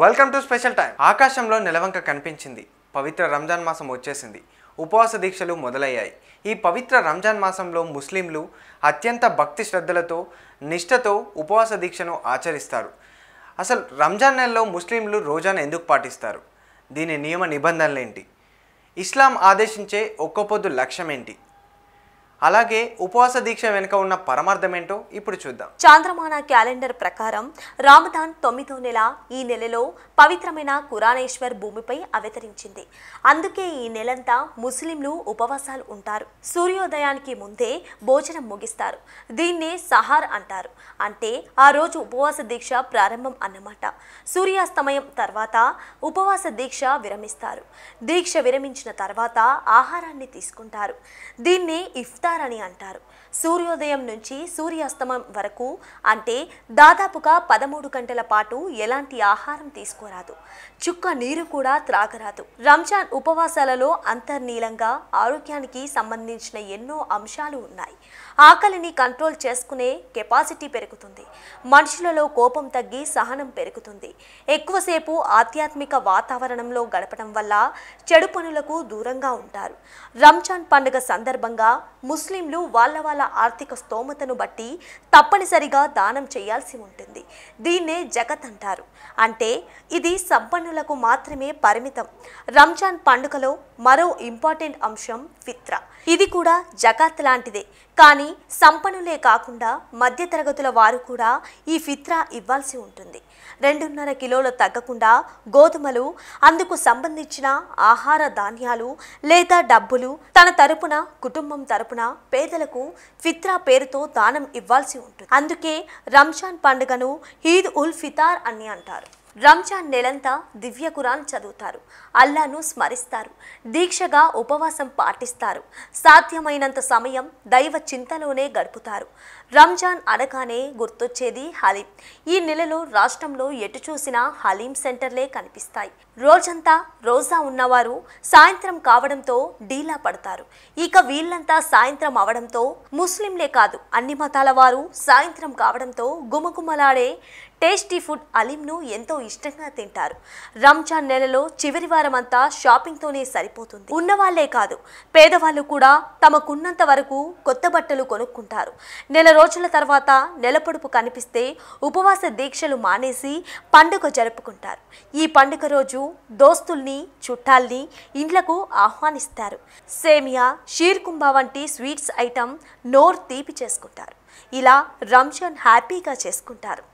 welcome to special time ఆకాశంలో నిలవంక కనిపించింది పవిత్ర రంజాన్ మాసం వచ్చేసింది ఉపవాస దీక్షలు మొదలయ్యాయి ఈ పవిత్ర రంజాన్ మాసంలో ముస్లింలు అత్యంత భక్తి శ్రద్ధలతో నిష్ఠతో ఉపవాస దీక్షను ఆచరిస్తారు అసలు రంజాన్ నెలలో ముస్లింలు రోజాను ఎందుకు పాటిస్తారు దీని నియమ నిబంధనలేంటి ఇస్లాం ఆదేశించే ఒక్క పొద్దు లక్ష్యం ఏంటి అలాగే ఉపవాస దీక్ష వెనుక ఉన్న పరమార్థం ఏంటో ఇప్పుడు చూద్దాం చాంద్రమాన క్యాలెండర్ ప్రకారం రామదాన్ తొమ్మిదో నెల ఈ నెలలో పవిత్రమైన కురానేశ్వర్ భూమిపై అవతరించింది అందుకే ఈ నెలంతా ముస్లింలు ఉపవాసాలు ఉంటారు సూర్యోదయానికి ముందే భోజనం ముగిస్తారు దీన్నే సహార్ అంటారు అంటే ఆ రోజు ఉపవాస దీక్ష ప్రారంభం అన్నమాట సూర్యాస్తమయం తర్వాత ఉపవాస దీక్ష విరమిస్తారు దీక్ష విరమించిన తర్వాత ఆహారాన్ని తీసుకుంటారు దీన్నే ఇఫ్తార్ ఉత్తరాయణని అంటారు సూర్యోదయం నుంచి సూర్యాస్తమం వరకు అంటే దాదాపుగా పదమూడు గంటల పాటు ఎలాంటి ఆహారం తీసుకోరాదు చుక్క నీరు కూడా త్రాగరాదు రంజాన్ ఉపవాసాలలో అంతర్నీలంగా ఆరోగ్యానికి సంబంధించిన ఎన్నో అంశాలు ఉన్నాయి ఆకలిని కంట్రోల్ చేసుకునే కెపాసిటీ పెరుగుతుంది మనుషులలో కోపం తగ్గి సహనం పెరుగుతుంది ఎక్కువసేపు ఆధ్యాత్మిక వాతావరణంలో గడపడం వల్ల చెడు పనులకు దూరంగా ఉంటారు రంజాన్ పండుగ సందర్భంగా ముస్ ముస్లింలు వాళ్ళ వాళ్ళ ఆర్థిక స్తోమతను బట్టి తప్పనిసరిగా దానం చేయాల్సి ఉంటుంది దీన్నే జగత్ అంటారు అంటే ఇది సంపన్నులకు మాత్రమే పరిమితం రంజాన్ పండుగలో మరో ఇంపార్టెంట్ అంశం ఫిత్ర ఇది కూడా జకాత్ లాంటిదే కానీ సంపన్నులే కాకుండా మధ్యతరగతుల వారు కూడా ఈ ఫిత్రా ఇవ్వాల్సి ఉంటుంది రెండున్నర కిలోల తగ్గకుండా గోధుమలు అందుకు సంబంధించిన ఆహార ధాన్యాలు లేదా డబ్బులు తన తరపున కుటుంబం తరపున పేదలకు ఫిత్రా పేరుతో దానం ఇవ్వాల్సి ఉంటుంది అందుకే రంజాన్ పండుగను ఈద్ ఉల్ ఫితార్ అని అంటారు రంజాన్ నెలంతా దివ్య కురాన్ చదువుతారు అల్లాను స్మరిస్తారు దీక్షగా ఉపవాసం పాటిస్తారు సాధ్యమైనంత సమయం దైవ చింతలోనే గడుపుతారు రంజాన్ అనగానే గుర్తొచ్చేది హలీం ఈ నెలలో రాష్ట్రంలో ఎటు చూసినా హలీం సెంటర్లే కనిపిస్తాయి రోజంతా రోజా ఉన్నవారు సాయంత్రం కావడంతో డీలా పడతారు ఇక వీళ్ళంతా సాయంత్రం అవడంతో ముస్లింలే కాదు అన్ని మతాల వారు సాయంత్రం కావడంతో గుమగుమలాడే టేస్టీ ఫుడ్ అలీంను ఎంతో ఇష్టంగా తింటారు రంజాన్ నెలలో చివరి వారం అంతా షాపింగ్తోనే సరిపోతుంది ఉన్నవాళ్లే కాదు పేదవాళ్ళు కూడా తమకున్నంత వరకు కొత్త బట్టలు కొనుక్కుంటారు నెల రోజుల తర్వాత నెలపొడుపు కనిపిస్తే ఉపవాస దీక్షలు మానేసి పండుగ జరుపుకుంటారు ఈ పండుగ రోజు దోస్తుల్ని చుట్టాల్ని ఇండ్లకు ఆహ్వానిస్తారు సేమియా షీర్కుంబా వంటి స్వీట్స్ ఐటమ్ నోర్ తీపి చేసుకుంటారు ఇలా రంజాన్ హ్యాపీగా చేసుకుంటారు